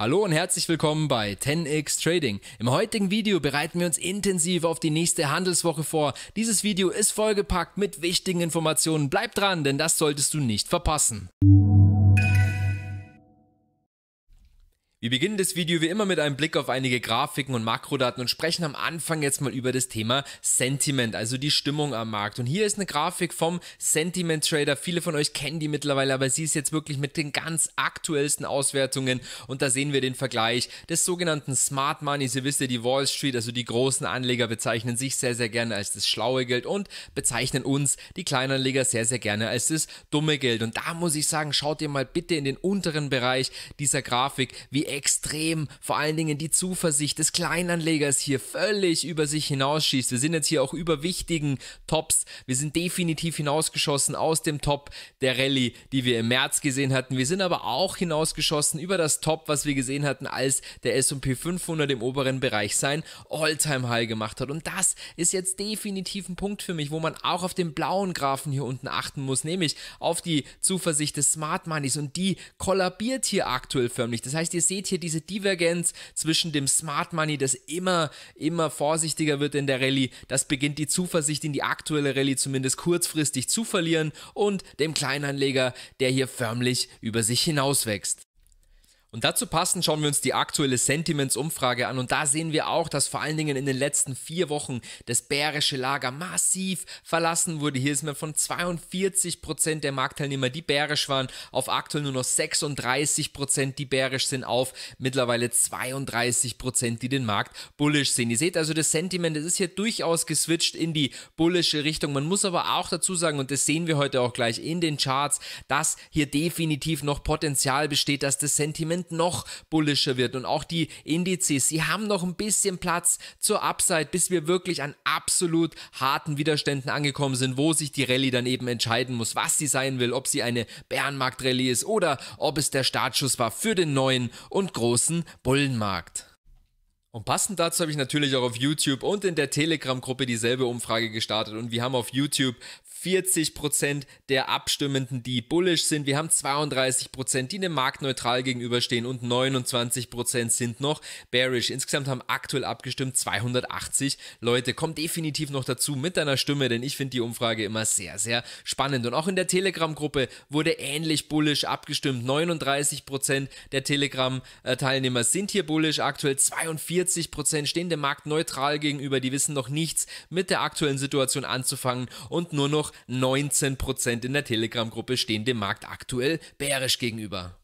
Hallo und herzlich willkommen bei 10x Trading. Im heutigen Video bereiten wir uns intensiv auf die nächste Handelswoche vor. Dieses Video ist vollgepackt mit wichtigen Informationen. Bleib dran, denn das solltest du nicht verpassen. Wir beginnen das Video wie immer mit einem Blick auf einige Grafiken und Makrodaten und sprechen am Anfang jetzt mal über das Thema Sentiment, also die Stimmung am Markt. Und hier ist eine Grafik vom Sentiment Trader. Viele von euch kennen die mittlerweile, aber sie ist jetzt wirklich mit den ganz aktuellsten Auswertungen und da sehen wir den Vergleich des sogenannten Smart Money. Ihr wisst ja, die Wall Street, also die großen Anleger bezeichnen sich sehr, sehr gerne als das schlaue Geld und bezeichnen uns, die Kleinanleger, sehr, sehr gerne als das dumme Geld. Und da muss ich sagen, schaut ihr mal bitte in den unteren Bereich dieser Grafik, wie extrem vor allen Dingen die Zuversicht des Kleinanlegers hier völlig über sich hinausschießt. Wir sind jetzt hier auch über wichtigen Tops. Wir sind definitiv hinausgeschossen aus dem Top der Rallye, die wir im März gesehen hatten. Wir sind aber auch hinausgeschossen über das Top, was wir gesehen hatten, als der S&P 500 im oberen Bereich sein All-Time-High gemacht hat. Und das ist jetzt definitiv ein Punkt für mich, wo man auch auf den blauen Graphen hier unten achten muss, nämlich auf die Zuversicht des Smart Moneys und die kollabiert hier aktuell förmlich. Das heißt, ihr seht seht hier diese Divergenz zwischen dem Smart Money, das immer, immer vorsichtiger wird in der Rallye. Das beginnt die Zuversicht in die aktuelle Rallye zumindest kurzfristig zu verlieren und dem Kleinanleger, der hier förmlich über sich hinauswächst. Und dazu passend schauen wir uns die aktuelle Sentiments-Umfrage an und da sehen wir auch, dass vor allen Dingen in den letzten vier Wochen das bärische Lager massiv verlassen wurde. Hier ist man von 42% Prozent der Marktteilnehmer, die bärisch waren, auf aktuell nur noch 36%, Prozent, die bärisch sind, auf mittlerweile 32%, Prozent, die den Markt bullisch sehen. Ihr seht also, das Sentiment das ist hier durchaus geswitcht in die bullische Richtung. Man muss aber auch dazu sagen, und das sehen wir heute auch gleich in den Charts, dass hier definitiv noch Potenzial besteht, dass das Sentiment Trend noch bullischer wird und auch die Indizes, sie haben noch ein bisschen Platz zur Upside, bis wir wirklich an absolut harten Widerständen angekommen sind, wo sich die Rallye dann eben entscheiden muss, was sie sein will, ob sie eine Bärenmarkt-Rallye ist oder ob es der Startschuss war für den neuen und großen Bullenmarkt. Und passend dazu habe ich natürlich auch auf YouTube und in der Telegram-Gruppe dieselbe Umfrage gestartet und wir haben auf YouTube 40 der Abstimmenden, die bullish sind. Wir haben 32 die dem Markt neutral gegenüberstehen und 29 sind noch bearish. Insgesamt haben aktuell abgestimmt 280 Leute. Kommt definitiv noch dazu mit deiner Stimme, denn ich finde die Umfrage immer sehr, sehr spannend. Und auch in der Telegram-Gruppe wurde ähnlich bullish abgestimmt. 39 der Telegram-Teilnehmer sind hier bullish. Aktuell 42 stehen dem Markt neutral gegenüber. Die wissen noch nichts mit der aktuellen Situation anzufangen und nur noch noch 19% in der Telegram-Gruppe stehen dem Markt aktuell bärisch gegenüber.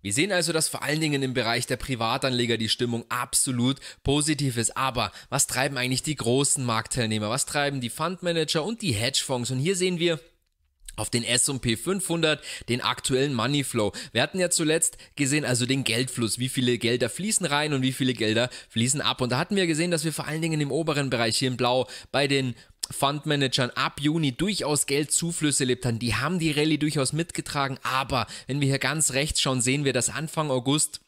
Wir sehen also, dass vor allen Dingen im Bereich der Privatanleger die Stimmung absolut positiv ist. Aber was treiben eigentlich die großen Marktteilnehmer? Was treiben die Fundmanager und die Hedgefonds? Und hier sehen wir, auf den S&P 500, den aktuellen Moneyflow. Wir hatten ja zuletzt gesehen, also den Geldfluss, wie viele Gelder fließen rein und wie viele Gelder fließen ab. Und da hatten wir gesehen, dass wir vor allen Dingen im oberen Bereich hier in Blau bei den Fundmanagern ab Juni durchaus Geldzuflüsse erlebt haben. Die haben die Rallye durchaus mitgetragen, aber wenn wir hier ganz rechts schauen, sehen wir, dass Anfang August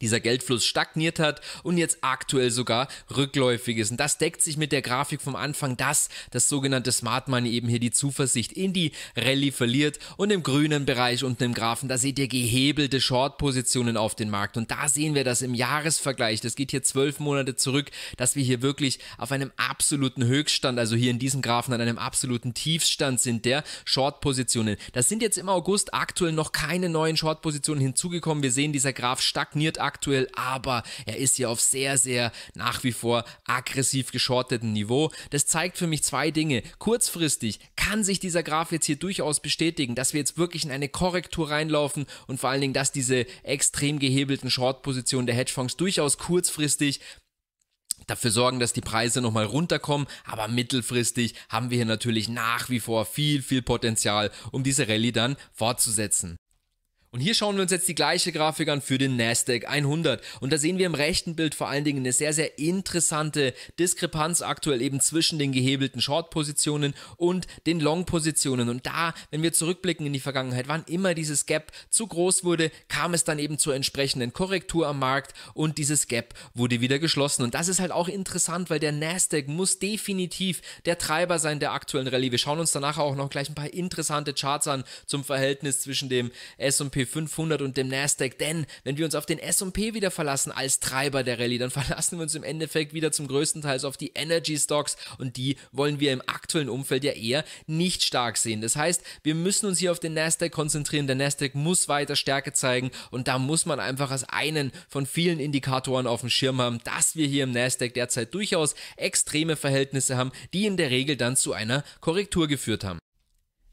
dieser Geldfluss stagniert hat und jetzt aktuell sogar rückläufig ist. Und das deckt sich mit der Grafik vom Anfang, dass das sogenannte Smart Money eben hier die Zuversicht in die Rallye verliert und im grünen Bereich unten im Graphen, da seht ihr gehebelte Short-Positionen auf den Markt und da sehen wir das im Jahresvergleich, das geht hier zwölf Monate zurück, dass wir hier wirklich auf einem absoluten Höchststand, also hier in diesem Graphen an einem absoluten Tiefstand sind der Short-Positionen. Das sind jetzt im August aktuell noch keine neuen Short-Positionen hinzugekommen. Wir sehen, dieser Graph stagniert aktuell aktuell, aber er ist hier auf sehr, sehr nach wie vor aggressiv geschorteten Niveau. Das zeigt für mich zwei Dinge. Kurzfristig kann sich dieser Graph jetzt hier durchaus bestätigen, dass wir jetzt wirklich in eine Korrektur reinlaufen und vor allen Dingen, dass diese extrem gehebelten Short-Positionen der Hedgefonds durchaus kurzfristig dafür sorgen, dass die Preise nochmal runterkommen, aber mittelfristig haben wir hier natürlich nach wie vor viel, viel Potenzial, um diese Rallye dann fortzusetzen. Und hier schauen wir uns jetzt die gleiche Grafik an für den Nasdaq 100. Und da sehen wir im rechten Bild vor allen Dingen eine sehr, sehr interessante Diskrepanz aktuell eben zwischen den gehebelten Short-Positionen und den Long-Positionen. Und da, wenn wir zurückblicken in die Vergangenheit, wann immer dieses Gap zu groß wurde, kam es dann eben zur entsprechenden Korrektur am Markt und dieses Gap wurde wieder geschlossen. Und das ist halt auch interessant, weil der Nasdaq muss definitiv der Treiber sein der aktuellen Rallye. Wir schauen uns danach auch noch gleich ein paar interessante Charts an zum Verhältnis zwischen dem S&P 500 und dem Nasdaq, denn wenn wir uns auf den S&P wieder verlassen als Treiber der Rallye, dann verlassen wir uns im Endeffekt wieder zum größten Teil auf die Energy Stocks und die wollen wir im aktuellen Umfeld ja eher nicht stark sehen. Das heißt, wir müssen uns hier auf den Nasdaq konzentrieren. Der Nasdaq muss weiter Stärke zeigen und da muss man einfach als einen von vielen Indikatoren auf dem Schirm haben, dass wir hier im Nasdaq derzeit durchaus extreme Verhältnisse haben, die in der Regel dann zu einer Korrektur geführt haben.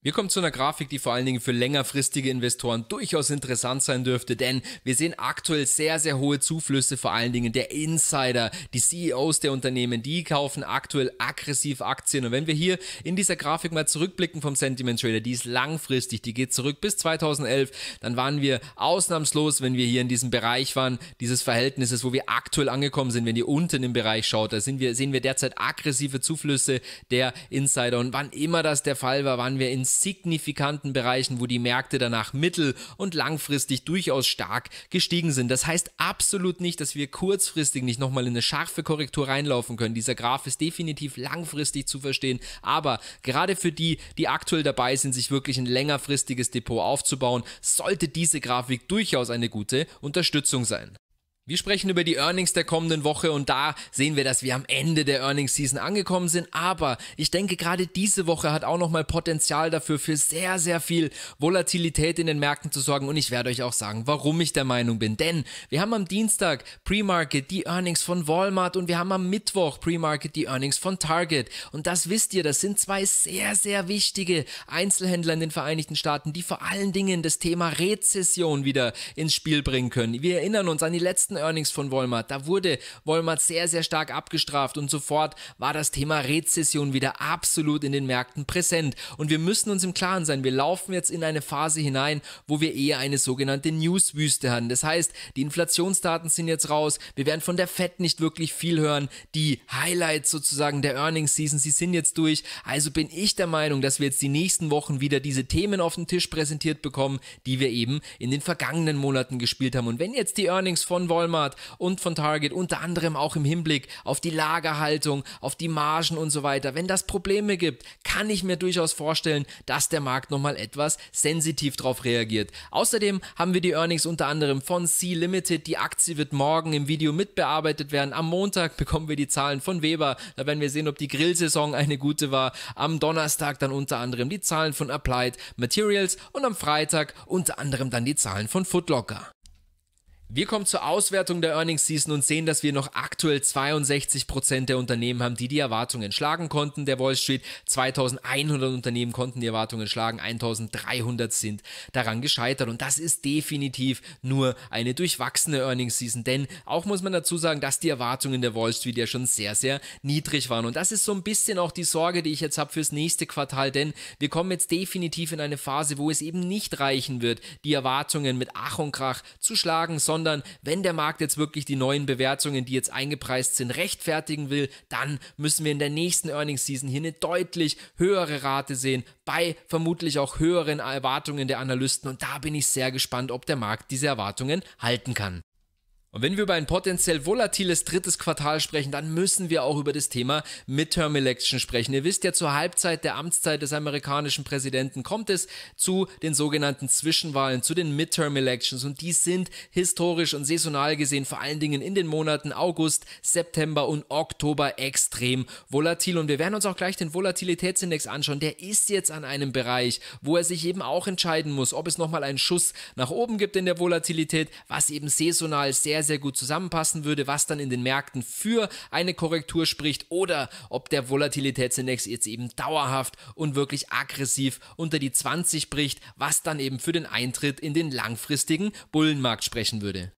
Wir kommen zu einer Grafik, die vor allen Dingen für längerfristige Investoren durchaus interessant sein dürfte, denn wir sehen aktuell sehr, sehr hohe Zuflüsse, vor allen Dingen der Insider, die CEOs der Unternehmen, die kaufen aktuell aggressiv Aktien. Und wenn wir hier in dieser Grafik mal zurückblicken vom Sentiment Trader, die ist langfristig, die geht zurück bis 2011, dann waren wir ausnahmslos, wenn wir hier in diesem Bereich waren, dieses Verhältnisses, wo wir aktuell angekommen sind, wenn ihr unten im Bereich schaut, da sind wir, sehen wir derzeit aggressive Zuflüsse der Insider. Und wann immer das der Fall war, waren wir in signifikanten Bereichen, wo die Märkte danach mittel- und langfristig durchaus stark gestiegen sind. Das heißt absolut nicht, dass wir kurzfristig nicht nochmal in eine scharfe Korrektur reinlaufen können. Dieser Graph ist definitiv langfristig zu verstehen, aber gerade für die, die aktuell dabei sind, sich wirklich ein längerfristiges Depot aufzubauen, sollte diese Grafik durchaus eine gute Unterstützung sein. Wir sprechen über die Earnings der kommenden Woche und da sehen wir, dass wir am Ende der Earnings Season angekommen sind. Aber ich denke, gerade diese Woche hat auch nochmal Potenzial dafür, für sehr, sehr viel Volatilität in den Märkten zu sorgen. Und ich werde euch auch sagen, warum ich der Meinung bin. Denn wir haben am Dienstag Pre-Market die Earnings von Walmart und wir haben am Mittwoch Pre-Market die Earnings von Target. Und das wisst ihr, das sind zwei sehr, sehr wichtige Einzelhändler in den Vereinigten Staaten, die vor allen Dingen das Thema Rezession wieder ins Spiel bringen können. Wir erinnern uns an die letzten Earnings von Walmart. Da wurde Walmart sehr, sehr stark abgestraft und sofort war das Thema Rezession wieder absolut in den Märkten präsent. Und wir müssen uns im Klaren sein, wir laufen jetzt in eine Phase hinein, wo wir eher eine sogenannte Newswüste haben. Das heißt, die Inflationsdaten sind jetzt raus, wir werden von der Fed nicht wirklich viel hören, die Highlights sozusagen der Earnings Season, sie sind jetzt durch. Also bin ich der Meinung, dass wir jetzt die nächsten Wochen wieder diese Themen auf den Tisch präsentiert bekommen, die wir eben in den vergangenen Monaten gespielt haben. Und wenn jetzt die Earnings von Walmart Walmart und von Target, unter anderem auch im Hinblick auf die Lagerhaltung, auf die Margen und so weiter. Wenn das Probleme gibt, kann ich mir durchaus vorstellen, dass der Markt nochmal etwas sensitiv darauf reagiert. Außerdem haben wir die Earnings unter anderem von C Limited. Die Aktie wird morgen im Video mitbearbeitet werden. Am Montag bekommen wir die Zahlen von Weber. Da werden wir sehen, ob die Grillsaison eine gute war. Am Donnerstag dann unter anderem die Zahlen von Applied Materials und am Freitag unter anderem dann die Zahlen von Footlocker. Wir kommen zur Auswertung der Earnings Season und sehen, dass wir noch aktuell 62% Prozent der Unternehmen haben, die die Erwartungen schlagen konnten. Der Wall Street 2100 Unternehmen konnten die Erwartungen schlagen, 1300 sind daran gescheitert und das ist definitiv nur eine durchwachsene Earnings Season, denn auch muss man dazu sagen, dass die Erwartungen der Wall Street ja schon sehr, sehr niedrig waren und das ist so ein bisschen auch die Sorge, die ich jetzt habe fürs nächste Quartal, denn wir kommen jetzt definitiv in eine Phase, wo es eben nicht reichen wird, die Erwartungen mit Ach und Krach zu schlagen, sondern sondern wenn der Markt jetzt wirklich die neuen Bewertungen, die jetzt eingepreist sind, rechtfertigen will, dann müssen wir in der nächsten Earnings Season hier eine deutlich höhere Rate sehen, bei vermutlich auch höheren Erwartungen der Analysten und da bin ich sehr gespannt, ob der Markt diese Erwartungen halten kann. Und wenn wir über ein potenziell volatiles drittes Quartal sprechen, dann müssen wir auch über das Thema Midterm Election sprechen. Ihr wisst ja, zur Halbzeit der Amtszeit des amerikanischen Präsidenten kommt es zu den sogenannten Zwischenwahlen, zu den Midterm Elections. Und die sind historisch und saisonal gesehen vor allen Dingen in den Monaten August, September und Oktober extrem volatil. Und wir werden uns auch gleich den Volatilitätsindex anschauen. Der ist jetzt an einem Bereich, wo er sich eben auch entscheiden muss, ob es nochmal einen Schuss nach oben gibt in der Volatilität, was eben saisonal sehr sehr, sehr gut zusammenpassen würde, was dann in den Märkten für eine Korrektur spricht oder ob der Volatilitätsindex jetzt eben dauerhaft und wirklich aggressiv unter die 20 bricht, was dann eben für den Eintritt in den langfristigen Bullenmarkt sprechen würde.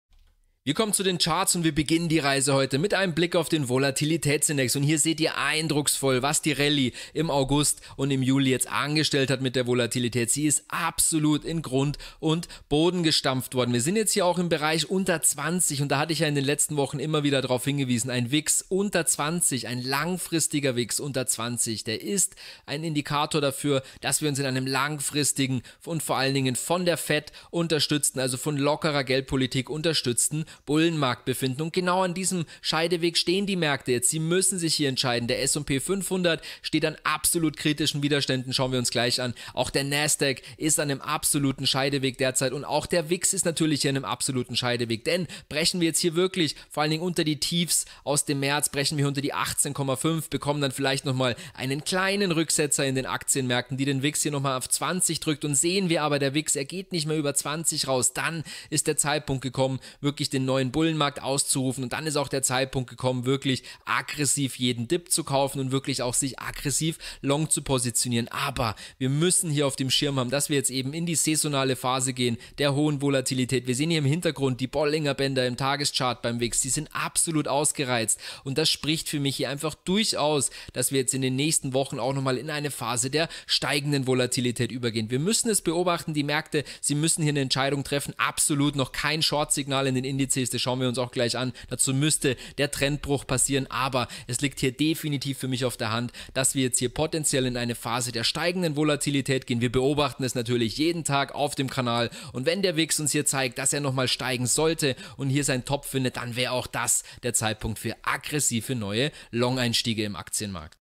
Wir kommen zu den Charts und wir beginnen die Reise heute mit einem Blick auf den Volatilitätsindex. Und hier seht ihr eindrucksvoll, was die Rallye im August und im Juli jetzt angestellt hat mit der Volatilität. Sie ist absolut in Grund und Boden gestampft worden. Wir sind jetzt hier auch im Bereich unter 20 und da hatte ich ja in den letzten Wochen immer wieder darauf hingewiesen. Ein WIX unter 20, ein langfristiger WIX unter 20, der ist ein Indikator dafür, dass wir uns in einem langfristigen und vor allen Dingen von der FED unterstützten, also von lockerer Geldpolitik unterstützten Bullenmarkt befinden. Und genau an diesem Scheideweg stehen die Märkte jetzt. Sie müssen sich hier entscheiden. Der S&P 500 steht an absolut kritischen Widerständen. Schauen wir uns gleich an. Auch der Nasdaq ist an einem absoluten Scheideweg derzeit und auch der WIX ist natürlich hier an einem absoluten Scheideweg. Denn brechen wir jetzt hier wirklich, vor allen Dingen unter die Tiefs aus dem März, brechen wir unter die 18,5, bekommen dann vielleicht nochmal einen kleinen Rücksetzer in den Aktienmärkten, die den WIX hier nochmal auf 20 drückt und sehen wir aber, der WIX, er geht nicht mehr über 20 raus. Dann ist der Zeitpunkt gekommen, wirklich den den neuen Bullenmarkt auszurufen und dann ist auch der Zeitpunkt gekommen, wirklich aggressiv jeden Dip zu kaufen und wirklich auch sich aggressiv long zu positionieren. Aber wir müssen hier auf dem Schirm haben, dass wir jetzt eben in die saisonale Phase gehen, der hohen Volatilität. Wir sehen hier im Hintergrund die Bollinger Bänder im Tageschart beim WIX, die sind absolut ausgereizt und das spricht für mich hier einfach durchaus, dass wir jetzt in den nächsten Wochen auch nochmal in eine Phase der steigenden Volatilität übergehen. Wir müssen es beobachten, die Märkte, sie müssen hier eine Entscheidung treffen, absolut noch kein Short-Signal in den Indizes Indizes, das schauen wir uns auch gleich an. Dazu müsste der Trendbruch passieren, aber es liegt hier definitiv für mich auf der Hand, dass wir jetzt hier potenziell in eine Phase der steigenden Volatilität gehen. Wir beobachten es natürlich jeden Tag auf dem Kanal und wenn der Wix uns hier zeigt, dass er nochmal steigen sollte und hier seinen Top findet, dann wäre auch das der Zeitpunkt für aggressive neue Long-Einstiege im Aktienmarkt.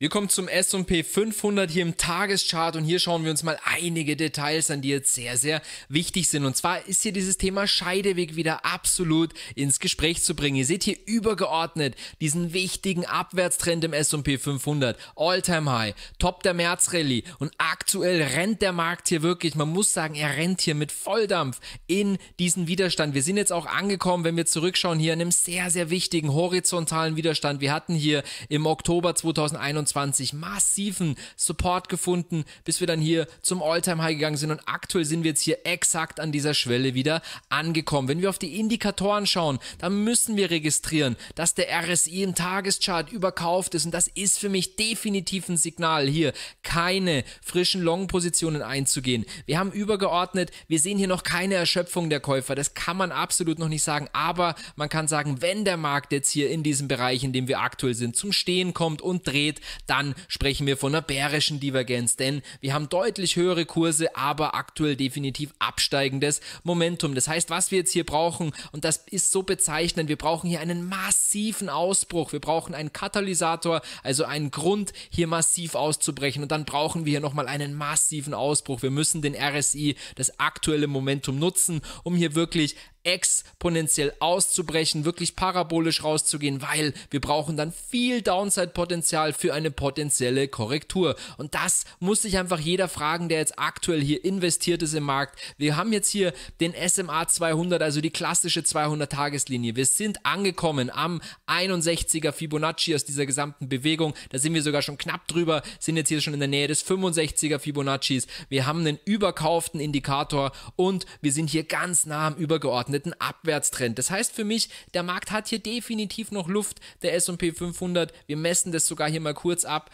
Wir kommen zum S&P 500 hier im Tageschart und hier schauen wir uns mal einige Details an, die jetzt sehr, sehr wichtig sind. Und zwar ist hier dieses Thema Scheideweg wieder absolut ins Gespräch zu bringen. Ihr seht hier übergeordnet diesen wichtigen Abwärtstrend im S&P 500, Alltime high Top der März-Rallye und aktuell rennt der Markt hier wirklich, man muss sagen, er rennt hier mit Volldampf in diesen Widerstand. Wir sind jetzt auch angekommen, wenn wir zurückschauen, hier an einem sehr, sehr wichtigen horizontalen Widerstand. Wir hatten hier im Oktober 2021 2021 massiven Support gefunden, bis wir dann hier zum Alltime high gegangen sind und aktuell sind wir jetzt hier exakt an dieser Schwelle wieder angekommen. Wenn wir auf die Indikatoren schauen, dann müssen wir registrieren, dass der RSI im Tageschart überkauft ist und das ist für mich definitiv ein Signal hier, keine frischen Long-Positionen einzugehen. Wir haben übergeordnet, wir sehen hier noch keine Erschöpfung der Käufer, das kann man absolut noch nicht sagen, aber man kann sagen, wenn der Markt jetzt hier in diesem Bereich, in dem wir aktuell sind, zum Stehen kommt und dreht, dann sprechen wir von einer bärischen Divergenz, denn wir haben deutlich höhere Kurse, aber aktuell definitiv absteigendes Momentum. Das heißt, was wir jetzt hier brauchen, und das ist so bezeichnend, wir brauchen hier einen massiven Ausbruch, wir brauchen einen Katalysator, also einen Grund, hier massiv auszubrechen und dann brauchen wir hier nochmal einen massiven Ausbruch. Wir müssen den RSI, das aktuelle Momentum nutzen, um hier wirklich exponentiell auszubrechen, wirklich parabolisch rauszugehen, weil wir brauchen dann viel Downside-Potenzial für eine potenzielle Korrektur. Und das muss sich einfach jeder fragen, der jetzt aktuell hier investiert ist im Markt. Wir haben jetzt hier den SMA 200, also die klassische 200-Tageslinie. Wir sind angekommen am 61er Fibonacci aus dieser gesamten Bewegung. Da sind wir sogar schon knapp drüber, sind jetzt hier schon in der Nähe des 65er Fibonaccis. Wir haben einen überkauften Indikator und wir sind hier ganz nah am übergeordneten begründeten Abwärtstrend. Das heißt für mich, der Markt hat hier definitiv noch Luft, der SP 500. Wir messen das sogar hier mal kurz ab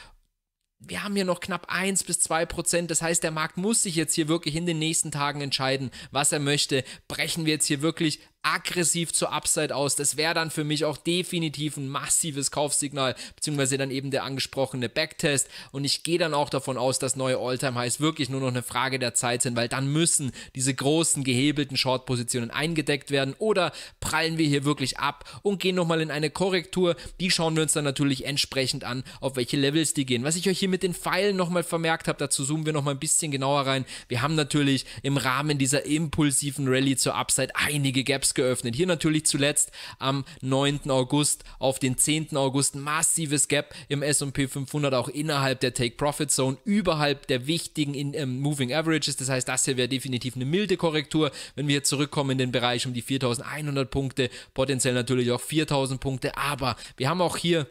wir haben hier noch knapp 1 bis 2 Prozent. Das heißt, der Markt muss sich jetzt hier wirklich in den nächsten Tagen entscheiden, was er möchte. Brechen wir jetzt hier wirklich aggressiv zur Upside aus. Das wäre dann für mich auch definitiv ein massives Kaufsignal, beziehungsweise dann eben der angesprochene Backtest. Und ich gehe dann auch davon aus, dass neue Alltime Highs wirklich nur noch eine Frage der Zeit sind, weil dann müssen diese großen gehebelten Short-Positionen eingedeckt werden oder prallen wir hier wirklich ab und gehen nochmal in eine Korrektur. Die schauen wir uns dann natürlich entsprechend an, auf welche Levels die gehen. Was ich euch hier mit den Pfeilen nochmal vermerkt habe, dazu zoomen wir nochmal ein bisschen genauer rein. Wir haben natürlich im Rahmen dieser impulsiven Rallye zur Upside einige Gaps geöffnet. Hier natürlich zuletzt am 9. August auf den 10. August massives Gap im S&P 500 auch innerhalb der Take Profit Zone überhalb der wichtigen in, ähm, Moving Averages. Das heißt, das hier wäre definitiv eine milde Korrektur, wenn wir zurückkommen in den Bereich um die 4100 Punkte, potenziell natürlich auch 4000 Punkte, aber wir haben auch hier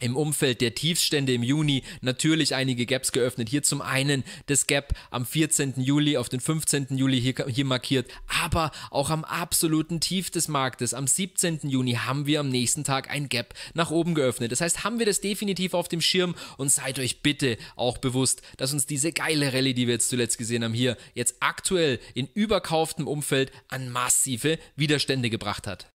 im Umfeld der Tiefstände im Juni natürlich einige Gaps geöffnet. Hier zum einen das Gap am 14. Juli auf den 15. Juli hier, hier, markiert, aber auch am absoluten Tief des Marktes am 17. Juni haben wir am nächsten Tag ein Gap nach oben geöffnet. Das heißt, haben wir das definitiv auf dem Schirm und seid euch bitte auch bewusst, dass uns diese geile Rallye, die wir jetzt zuletzt gesehen haben, hier jetzt aktuell in überkauftem Umfeld an massive Widerstände gebracht hat.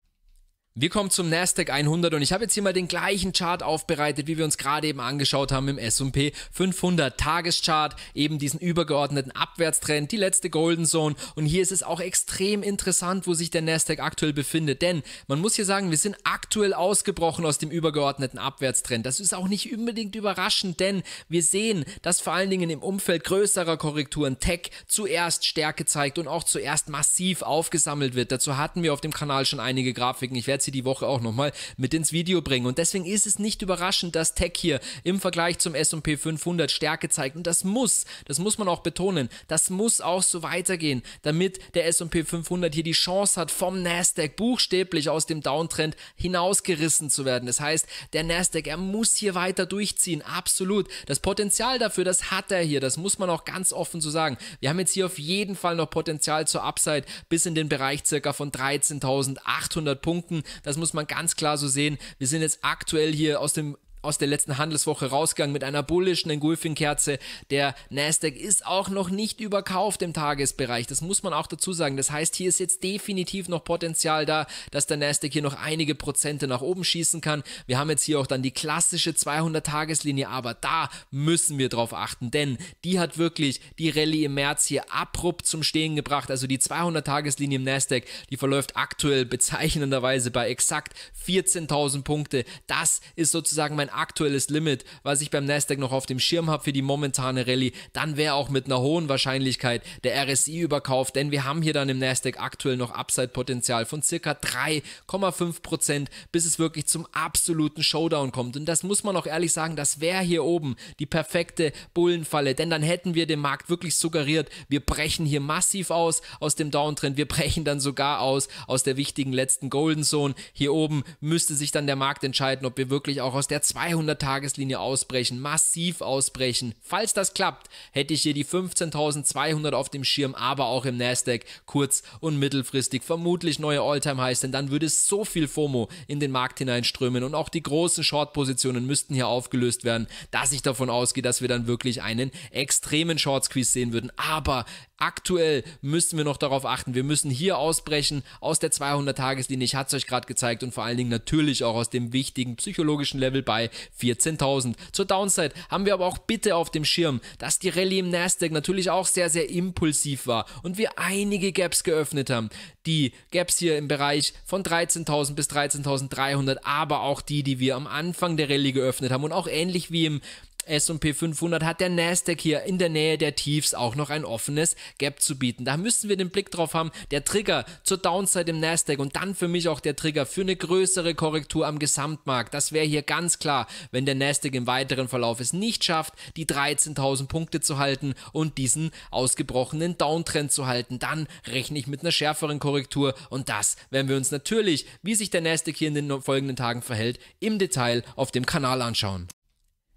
Wir kommen zum Nasdaq 100 und ich habe jetzt hier mal den gleichen Chart aufbereitet, wie wir uns gerade eben angeschaut haben im S&P 500 Tageschart, eben diesen übergeordneten Abwärtstrend, die letzte Golden Zone und hier ist es auch extrem interessant, wo sich der Nasdaq aktuell befindet, denn man muss hier sagen, wir sind aktuell ausgebrochen aus dem übergeordneten Abwärtstrend. Das ist auch nicht unbedingt überraschend, denn wir sehen, dass vor allen Dingen im Umfeld größerer Korrekturen Tech zuerst Stärke zeigt und auch zuerst massiv aufgesammelt wird. Dazu hatten wir auf dem Kanal schon einige Grafiken. Ich werde werde sie die Woche auch nochmal mit ins Video bringen. Und deswegen ist es nicht überraschend, dass Tech hier im Vergleich zum S&P 500 Stärke zeigt. Und das muss, das muss man auch betonen, das muss auch so weitergehen, damit der S&P 500 hier die Chance hat, vom Nasdaq buchstäblich aus dem Downtrend hinausgerissen zu werden. Das heißt, der Nasdaq, er muss hier weiter durchziehen, absolut. Das Potenzial dafür, das hat er hier, das muss man auch ganz offen so sagen. Wir haben jetzt hier auf jeden Fall noch Potenzial zur Upside bis in den Bereich circa von 13.800 Punkten. Das muss man ganz klar so sehen. Wir sind jetzt aktuell hier aus dem aus der letzten Handelswoche rausgegangen mit einer bullischen Engulfing-Kerze. Der Nasdaq ist auch noch nicht überkauft im Tagesbereich. Das muss man auch dazu sagen. Das heißt, hier ist jetzt definitiv noch Potenzial da, dass der Nasdaq hier noch einige Prozente nach oben schießen kann. Wir haben jetzt hier auch dann die klassische 200-Tageslinie, aber da müssen wir drauf achten, denn die hat wirklich die Rallye im März hier abrupt zum Stehen gebracht. Also die 200-Tageslinie im Nasdaq, die verläuft aktuell bezeichnenderweise bei exakt 14.000 Punkte. Das ist sozusagen mein aktuelles Limit, was ich beim Nasdaq noch auf dem Schirm habe für die momentane Rallye, dann wäre auch mit einer hohen Wahrscheinlichkeit der RSI überkauft, denn wir haben hier dann im Nasdaq aktuell noch Upside-Potenzial von circa 3,5 Prozent, bis es wirklich zum absoluten Showdown kommt. Und das muss man auch ehrlich sagen, das wäre hier oben die perfekte Bullenfalle, denn dann hätten wir dem Markt wirklich suggeriert, wir brechen hier massiv aus aus dem Downtrend, wir brechen dann sogar aus aus der wichtigen letzten Golden Zone. Hier oben müsste sich dann der Markt entscheiden, ob wir wirklich auch aus der zweiten 200-Tageslinie ausbrechen, massiv ausbrechen. Falls das klappt, hätte ich hier die 15.200 auf dem Schirm, aber auch im Nasdaq kurz- und mittelfristig vermutlich neue all time highs denn dann würde so viel FOMO in den Markt hineinströmen und auch die großen Short-Positionen müssten hier aufgelöst werden, dass ich davon ausgehe, dass wir dann wirklich einen extremen Short-Squeeze sehen würden. Aber aktuell müssen wir noch darauf achten. Wir müssen hier ausbrechen aus der 200-Tageslinie. Ich hatte es euch gerade gezeigt und vor allen Dingen natürlich auch aus dem wichtigen psychologischen Level bei 14.000. Zur Downside haben wir aber auch bitte auf dem Schirm, dass die Rallye im Nasdaq natürlich auch sehr, sehr impulsiv war und wir einige Gaps geöffnet haben. Die Gaps hier im Bereich von 13.000 bis 13.300, aber auch die, die wir am Anfang der Rallye geöffnet haben und auch ähnlich wie im S&P 500 hat der Nasdaq hier in der Nähe der Tiefs auch noch ein offenes Gap zu bieten. Da müssen wir den Blick drauf haben. Der Trigger zur Downside im Nasdaq und dann für mich auch der Trigger für eine größere Korrektur am Gesamtmarkt. Das wäre hier ganz klar, wenn der Nasdaq im weiteren Verlauf es nicht schafft, die 13.000 Punkte zu halten und diesen ausgebrochenen Downtrend zu halten. Dann rechne ich mit einer schärferen Korrektur und das werden wir uns natürlich, wie sich der Nasdaq hier in den folgenden Tagen verhält, im Detail auf dem Kanal anschauen.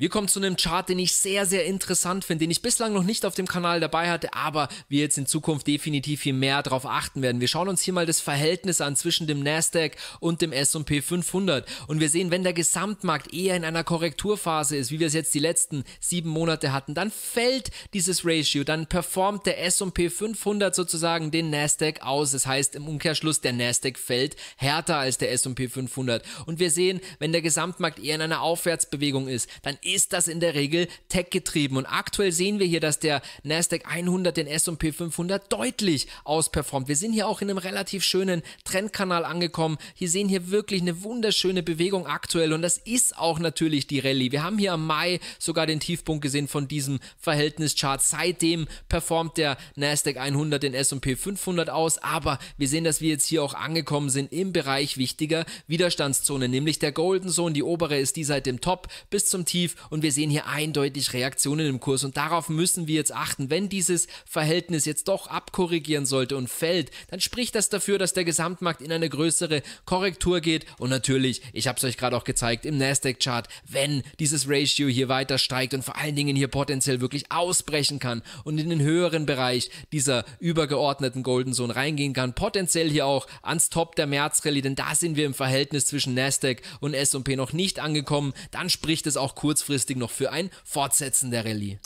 Wir kommen zu einem Chart, den ich sehr, sehr interessant finde, den ich bislang noch nicht auf dem Kanal dabei hatte, aber wir jetzt in Zukunft definitiv viel mehr darauf achten werden. Wir schauen uns hier mal das Verhältnis an zwischen dem Nasdaq und dem S&P 500 und wir sehen, wenn der Gesamtmarkt eher in einer Korrekturphase ist, wie wir es jetzt die letzten sieben Monate hatten, dann fällt dieses Ratio, dann performt der S&P 500 sozusagen den Nasdaq aus. Das heißt im Umkehrschluss, der Nasdaq fällt härter als der S&P 500 und wir sehen, wenn der Gesamtmarkt eher in einer Aufwärtsbewegung ist, dann ist das in der Regel tech-getrieben. Und aktuell sehen wir hier, dass der Nasdaq 100 den S&P 500 deutlich ausperformt. Wir sind hier auch in einem relativ schönen Trendkanal angekommen. Hier sehen hier wirklich eine wunderschöne Bewegung aktuell und das ist auch natürlich die Rallye. Wir haben hier am Mai sogar den Tiefpunkt gesehen von diesem Verhältnischart. Seitdem performt der Nasdaq 100 den S&P 500 aus, aber wir sehen, dass wir jetzt hier auch angekommen sind im Bereich wichtiger Widerstandszonen, nämlich der Golden Zone. Die obere ist die seit dem Top bis zum Tief und wir sehen hier eindeutig Reaktionen im Kurs und darauf müssen wir jetzt achten. Wenn dieses Verhältnis jetzt doch abkorrigieren sollte und fällt, dann spricht das dafür, dass der Gesamtmarkt in eine größere Korrektur geht. Und natürlich, ich habe es euch gerade auch gezeigt im Nasdaq-Chart, wenn dieses Ratio hier weiter steigt und vor allen Dingen hier potenziell wirklich ausbrechen kann und in den höheren Bereich dieser übergeordneten Golden Zone reingehen kann, potenziell hier auch ans Top der Märzrallye, denn da sind wir im Verhältnis zwischen Nasdaq und S&P noch nicht angekommen, dann spricht es auch kurz langfristig noch für ein Fortsetzen der Rallye.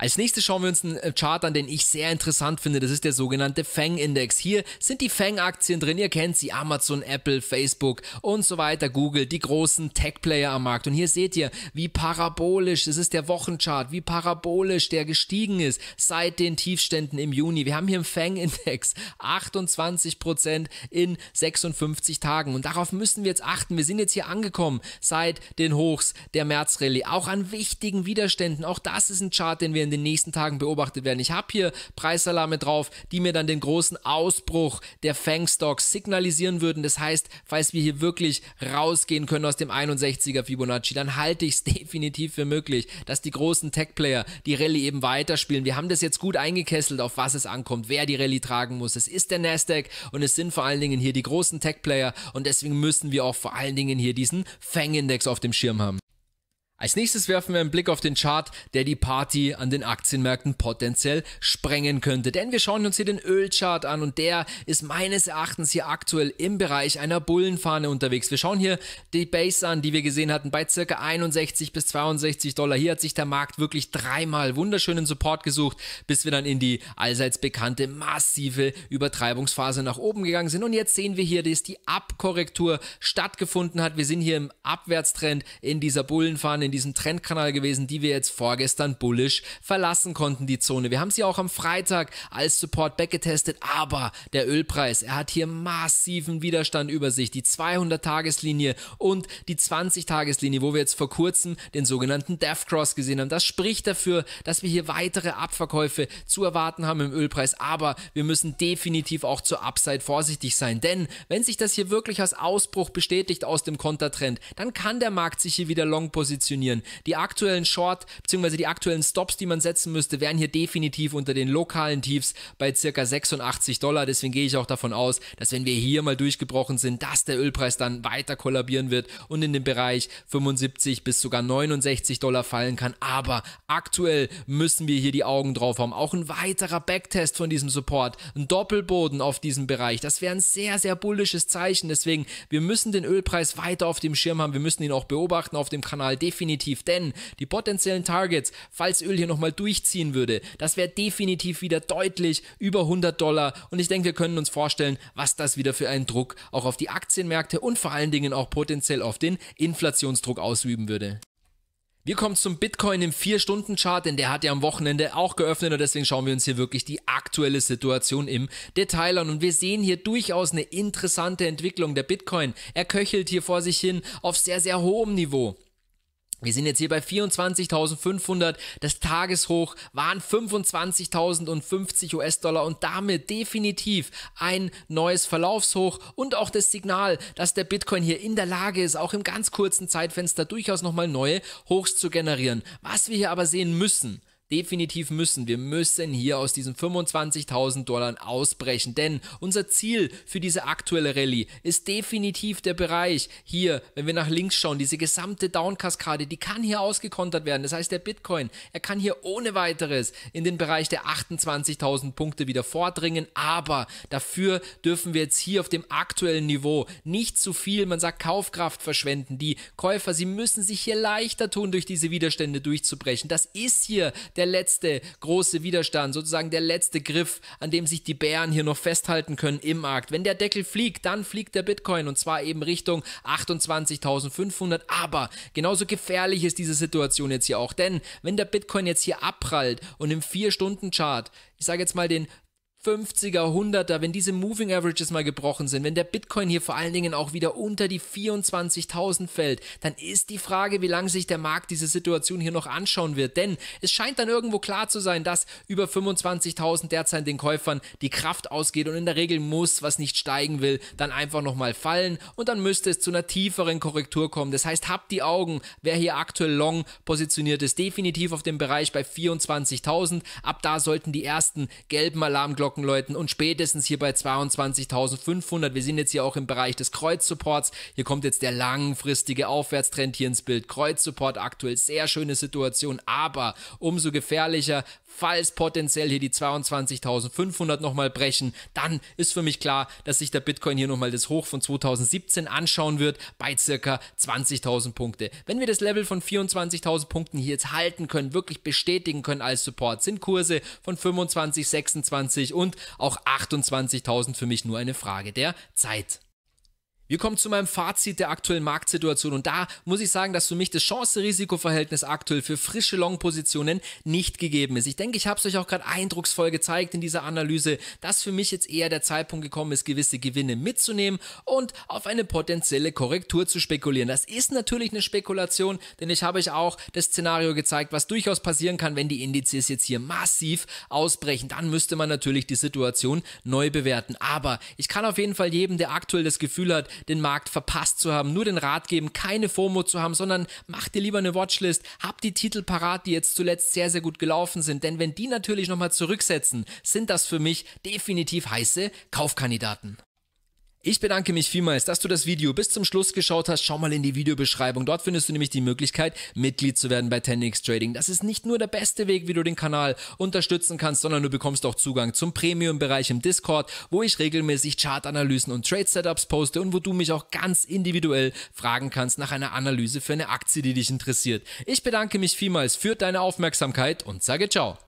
Als nächstes schauen wir uns einen äh, Chart an, den ich sehr interessant finde. Das ist der sogenannte FANG-Index. Hier sind die FANG-Aktien drin. Ihr kennt sie, Amazon, Apple, Facebook und so weiter, Google, die großen Tech-Player am Markt. Und hier seht ihr, wie parabolisch, das ist der Wochenchart, wie parabolisch der gestiegen ist seit den Tiefständen im Juni. Wir haben hier im FANG-Index 28% in 56 Tagen. Und darauf müssen wir jetzt achten. Wir sind jetzt hier angekommen seit den Hochs der März-Rallye. Auch an wichtigen Widerständen. Auch das ist ein Chart, den wir in in den nächsten Tagen beobachtet werden. Ich habe hier Preisalarme drauf, die mir dann den großen Ausbruch der Fangstocks signalisieren würden. Das heißt, falls wir hier wirklich rausgehen können aus dem 61er Fibonacci, dann halte ich es definitiv für möglich, dass die großen Tech-Player die Rallye eben weiterspielen. Wir haben das jetzt gut eingekesselt, auf was es ankommt, wer die Rallye tragen muss. Es ist der Nasdaq und es sind vor allen Dingen hier die großen Tech-Player und deswegen müssen wir auch vor allen Dingen hier diesen Fang-Index auf dem Schirm haben. Als nächstes werfen wir einen Blick auf den Chart, der die Party an den Aktienmärkten potenziell sprengen könnte. Denn wir schauen uns hier den Ölchart an und der ist meines Erachtens hier aktuell im Bereich einer Bullenfahne unterwegs. Wir schauen hier die Base an, die wir gesehen hatten bei circa 61 bis 62 Dollar. Hier hat sich der Markt wirklich dreimal wunderschönen Support gesucht, bis wir dann in die allseits bekannte massive Übertreibungsphase nach oben gegangen sind. Und jetzt sehen wir hier, dass die Abkorrektur stattgefunden hat. Wir sind hier im Abwärtstrend in dieser Bullenfahne in diesem Trendkanal gewesen, die wir jetzt vorgestern bullisch verlassen konnten, die Zone. Wir haben sie auch am Freitag als Support backgetestet, aber der Ölpreis, er hat hier massiven Widerstand über sich. Die 200-Tageslinie und die 20-Tageslinie, wo wir jetzt vor kurzem den sogenannten Death Cross gesehen haben. Das spricht dafür, dass wir hier weitere Abverkäufe zu erwarten haben im Ölpreis, aber wir müssen definitiv auch zur Upside vorsichtig sein, denn wenn sich das hier wirklich als Ausbruch bestätigt aus dem Kontertrend, dann kann der Markt sich hier wieder long positionieren positionieren. Die aktuellen Short- bzw. die aktuellen Stops, die man setzen müsste, wären hier definitiv unter den lokalen Tiefs bei ca. 86 Dollar. Deswegen gehe ich auch davon aus, dass wenn wir hier mal durchgebrochen sind, dass der Ölpreis dann weiter kollabieren wird und in den Bereich 75 bis sogar 69 Dollar fallen kann. Aber aktuell müssen wir hier die Augen drauf haben. Auch ein weiterer Backtest von diesem Support, ein Doppelboden auf diesem Bereich. Das wäre ein sehr, sehr bullisches Zeichen. Deswegen, wir müssen den Ölpreis weiter auf dem Schirm haben. Wir müssen ihn auch beobachten auf dem Kanal definitiv definitiv, denn die potenziellen Targets, falls Öl hier nochmal durchziehen würde, das wäre definitiv wieder deutlich über 100 Dollar und ich denke, wir können uns vorstellen, was das wieder für einen Druck auch auf die Aktienmärkte und vor allen Dingen auch potenziell auf den Inflationsdruck ausüben würde. Wir kommen zum Bitcoin im 4-Stunden-Chart, denn der hat ja am Wochenende auch geöffnet und deswegen schauen wir uns hier wirklich die aktuelle Situation im Detail an. Und wir sehen hier durchaus eine interessante Entwicklung der Bitcoin. Er köchelt hier vor sich hin auf sehr, sehr hohem Niveau. Wir sind jetzt hier bei 24.500. Das Tageshoch waren 25.050 US-Dollar und damit definitiv ein neues Verlaufshoch und auch das Signal, dass der Bitcoin hier in der Lage ist, auch im ganz kurzen Zeitfenster durchaus nochmal neue Hochs zu generieren. Was wir hier aber sehen müssen, definitiv müssen. Wir müssen hier aus diesen 25.000 Dollar ausbrechen, denn unser Ziel für diese aktuelle Rallye ist definitiv der Bereich hier, wenn wir nach links schauen, diese gesamte Down-Kaskade, die kann hier ausgekontert werden. Das heißt, der Bitcoin, er kann hier ohne weiteres in den Bereich der 28.000 Punkte wieder vordringen, aber dafür dürfen wir jetzt hier auf dem aktuellen Niveau nicht zu viel, man sagt Kaufkraft verschwenden. Die Käufer, sie müssen sich hier leichter tun, durch diese Widerstände durchzubrechen. Das ist hier der der letzte große Widerstand, sozusagen der letzte Griff, an dem sich die Bären hier noch festhalten können im Markt. Wenn der Deckel fliegt, dann fliegt der Bitcoin und zwar eben Richtung 28.500. Aber genauso gefährlich ist diese Situation jetzt hier auch, denn wenn der Bitcoin jetzt hier abprallt und im 4-Stunden-Chart, ich sage jetzt mal den 50er, 100er, wenn diese Moving Averages mal gebrochen sind, wenn der Bitcoin hier vor allen Dingen auch wieder unter die 24.000 fällt, dann ist die Frage, wie lange sich der Markt diese Situation hier noch anschauen wird. Denn es scheint dann irgendwo klar zu sein, dass über 25.000 derzeit den Käufern die Kraft ausgeht und in der Regel muss, was nicht steigen will, dann einfach nochmal fallen und dann müsste es zu einer tieferen Korrektur kommen. Das heißt, habt die Augen, wer hier aktuell long positioniert ist, definitiv auf dem Bereich bei 24.000. Ab da sollten die ersten gelben Alarmglocken aufstocken, Und spätestens hier bei 22.500, wir sind jetzt hier auch im Bereich des Kreuzsupports. Hier kommt jetzt der langfristige Aufwärtstrend hier ins Bild. Kreuzsupport aktuell sehr schöne Situation, aber umso gefährlicher, falls potenziell hier die 22.500 nochmal brechen, dann ist für mich klar, dass sich der Bitcoin hier nochmal das Hoch von 2017 anschauen wird bei circa 20.000 Punkte. Wenn wir das Level von 24.000 Punkten hier jetzt halten können, wirklich bestätigen können als Support, sind Kurse von 25, 26 und und auch 28.000 für mich nur eine Frage der Zeit. Wir kommen zu meinem Fazit der aktuellen Marktsituation und da muss ich sagen, dass für mich das Chance-Risiko-Verhältnis aktuell für frische Long-Positionen nicht gegeben ist. Ich denke, ich habe es euch auch gerade eindrucksvoll gezeigt in dieser Analyse, dass für mich jetzt eher der Zeitpunkt gekommen ist, gewisse Gewinne mitzunehmen und auf eine potenzielle Korrektur zu spekulieren. Das ist natürlich eine Spekulation, denn ich habe euch auch das Szenario gezeigt, was durchaus passieren kann, wenn die Indizes jetzt hier massiv ausbrechen. Dann müsste man natürlich die Situation neu bewerten. Aber ich kann auf jeden Fall jedem, der aktuell das Gefühl hat, den Markt verpasst zu haben. Nur den Rat geben, keine FOMO zu haben, sondern mach dir lieber eine Watchlist, hab die Titel parat, die jetzt zuletzt sehr, sehr gut gelaufen sind. Denn wenn die natürlich nochmal zurücksetzen, sind das für mich definitiv heiße Kaufkandidaten. Ich bedanke mich vielmals, dass du das Video bis zum Schluss geschaut hast. Schau mal in die Videobeschreibung. Dort findest du nämlich die Möglichkeit, Mitglied zu werden bei 10x Trading. Das ist nicht nur der beste Weg, wie du den Kanal unterstützen kannst, sondern du bekommst auch Zugang zum Premium-Bereich im Discord, wo ich regelmäßig Chartanalysen und Trade-Setups poste und wo du mich auch ganz individuell fragen kannst nach einer Analyse für eine Aktie, die dich interessiert. Ich bedanke mich vielmals für deine Aufmerksamkeit und sage ciao.